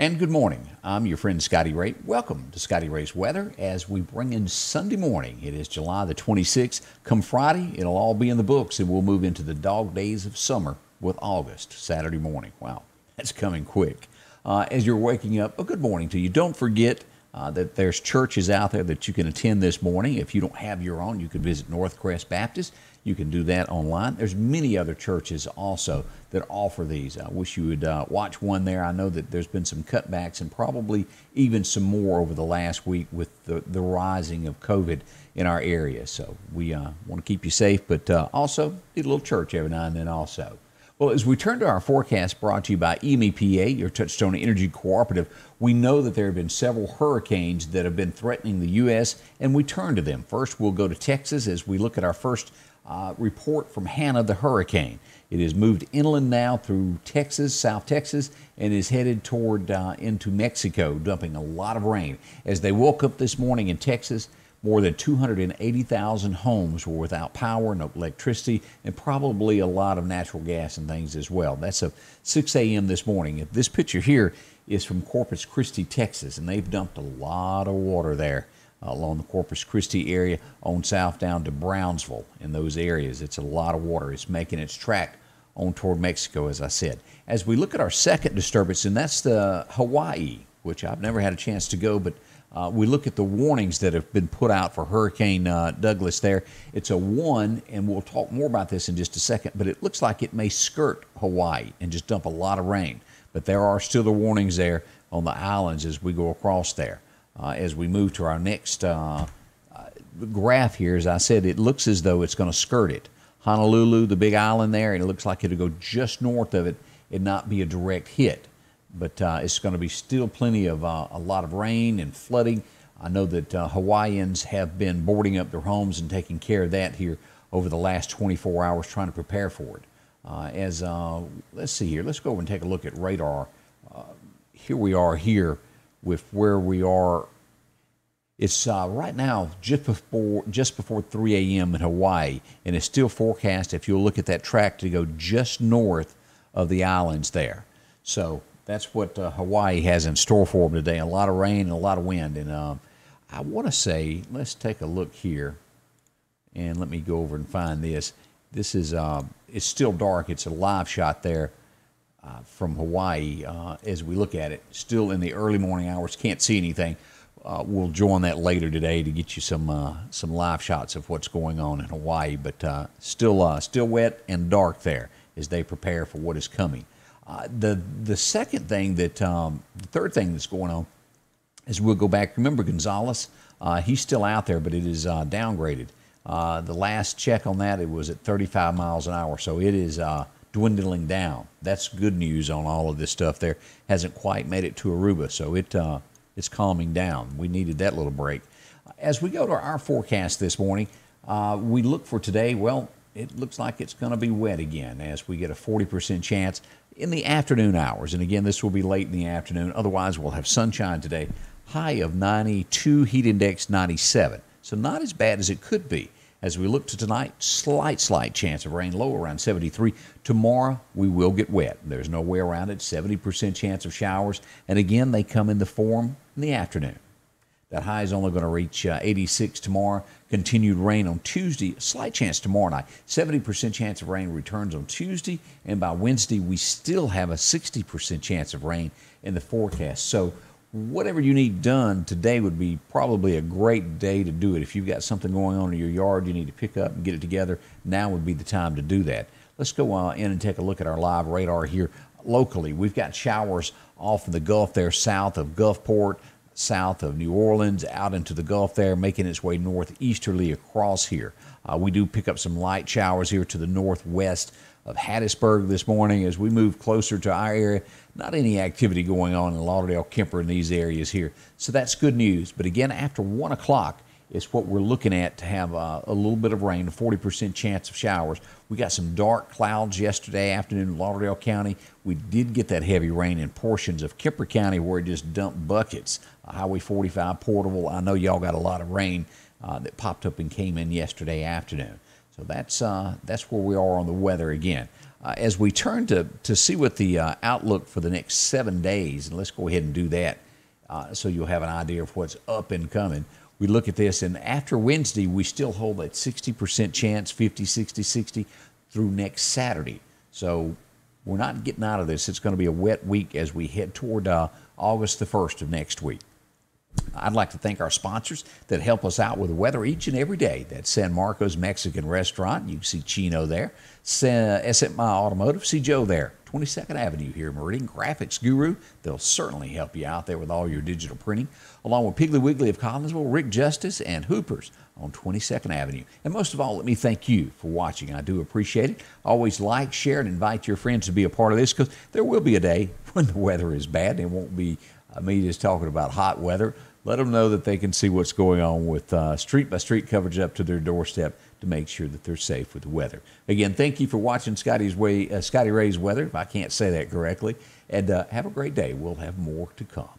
And good morning. I'm your friend Scotty Ray. Welcome to Scotty Ray's Weather as we bring in Sunday morning. It is July the 26th. Come Friday, it'll all be in the books and we'll move into the dog days of summer with August, Saturday morning. Wow, that's coming quick. Uh, as you're waking up, a good morning to you. Don't forget uh, that there's churches out there that you can attend this morning. If you don't have your own, you can visit Northcrest Baptist. You can do that online. There's many other churches also that offer these. I wish you would uh, watch one there. I know that there's been some cutbacks and probably even some more over the last week with the, the rising of COVID in our area. So we uh, want to keep you safe, but uh, also need a little church every now and then also. Well, as we turn to our forecast brought to you by EMEPA, your Touchstone Energy Cooperative, we know that there have been several hurricanes that have been threatening the U.S., and we turn to them. First, we'll go to Texas as we look at our first uh, report from Hannah the hurricane. It has moved inland now through Texas, South Texas, and is headed toward uh, into Mexico, dumping a lot of rain. As they woke up this morning in Texas, more than 280,000 homes were without power, no electricity, and probably a lot of natural gas and things as well. That's at 6 a.m. this morning. This picture here is from Corpus Christi, Texas, and they've dumped a lot of water there uh, along the Corpus Christi area on south down to Brownsville in those areas. It's a lot of water. It's making its track on toward Mexico, as I said. As we look at our second disturbance, and that's the Hawaii, which I've never had a chance to go, but uh, we look at the warnings that have been put out for Hurricane uh, Douglas there. It's a one, and we'll talk more about this in just a second, but it looks like it may skirt Hawaii and just dump a lot of rain. But there are still the warnings there on the islands as we go across there. Uh, as we move to our next uh, uh, graph here, as I said, it looks as though it's going to skirt it. Honolulu, the big island there, and it looks like it'll go just north of it and not be a direct hit but uh, it's going to be still plenty of uh, a lot of rain and flooding. I know that uh, Hawaiians have been boarding up their homes and taking care of that here over the last 24 hours, trying to prepare for it. Uh, as uh, let's see here, let's go and take a look at radar. Uh, here we are here with where we are. It's right now just before just before 3 a.m. in Hawaii, and it's still forecast. If you look at that track to go just north of the islands there, so that's what uh, Hawaii has in store for them today. A lot of rain and a lot of wind. And uh, I want to say, let's take a look here, and let me go over and find this. This is uh, it's still dark. It's a live shot there uh, from Hawaii uh, as we look at it. Still in the early morning hours. Can't see anything. Uh, we'll join that later today to get you some some live shots of what's going on in Hawaii. But still still wet and dark there as they prepare for what is coming. Uh, the the second thing that um, the third thing that's going on is we'll go back. Remember Gonzalez? Uh, he's still out there, but it is uh, downgraded. Uh, the last check on that it was at 35 miles an hour, so it is uh, dwindling down. That's good news on all of this stuff. There hasn't quite made it to Aruba, so it uh, it's calming down. We needed that little break. As we go to our forecast this morning, we look for today. Well, it looks like it's going to be wet again as we get a 40% chance in the afternoon hours. And again, this will be late in the afternoon. Otherwise, we'll have sunshine today. High of 92, heat index 97. So, not as bad as it could be. As we look to tonight, slight, slight chance of rain, low around 73. Tomorrow, we will get wet. There's no way around it. 70% chance of showers. And again, they come in the form in the afternoon. That high is only going to reach uh, 86 tomorrow. Continued rain on Tuesday. Slight chance tomorrow night. 70% chance of rain returns on Tuesday. And by Wednesday, we still have a 60% chance of rain in the forecast. So, whatever you need done today would be probably a great day to do it. If you've got something going on in your yard you need to pick up and get it together, now would be the time to do that. Let's go uh, in and take a look at our live radar here locally. We've got showers off of the Gulf there south of Gulfport south of New Orleans out into the Gulf there, making its way northeasterly across here. Uh, we do pick up some light showers here to the northwest of Hattiesburg this morning as we move closer to our area. Not any activity going on in Lauderdale, Kemper, in these areas here. So that's good news. But again, after 1 o'clock, is what we're looking at to have a, a little bit of rain, a 40% chance of showers. We got some dark clouds yesterday afternoon in Lauderdale County. We did get that heavy rain in portions of Kipper County where it just dumped buckets. Uh, Highway 45 portable. I know y'all got a lot of rain uh, that popped up and came in yesterday afternoon. So that's, uh, that's where we are on the weather again. Uh, as we turn to, to see what the uh, outlook for the next seven days, and let's go ahead and do that uh, so you'll have an idea of what's up and coming we look at this, and after Wednesday, we still hold that 60% chance 50, 60, 60 through next Saturday. So we're not getting out of this. It's going to be a wet week as we head toward uh, August the 1st of next week. I'd like to thank our sponsors that help us out with the weather each and every day. That's San Marcos Mexican Restaurant. You can see Chino there. SMI Automotive, see Joe there. 22nd Avenue here, Meridian Graphics Guru. They'll certainly help you out there with all your digital printing, along with Piggly Wiggly of Collinsville, Rick Justice, and Hoopers on 22nd Avenue. And most of all, let me thank you for watching. I do appreciate it. Always like, share, and invite your friends to be a part of this because there will be a day when the weather is bad and it won't be I uh, media is talking about hot weather. Let them know that they can see what's going on with uh, street by street coverage up to their doorstep to make sure that they're safe with the weather. Again, thank you for watching Scotty's way, uh, Scotty Ray's weather. If I can't say that correctly, and uh, have a great day. We'll have more to come.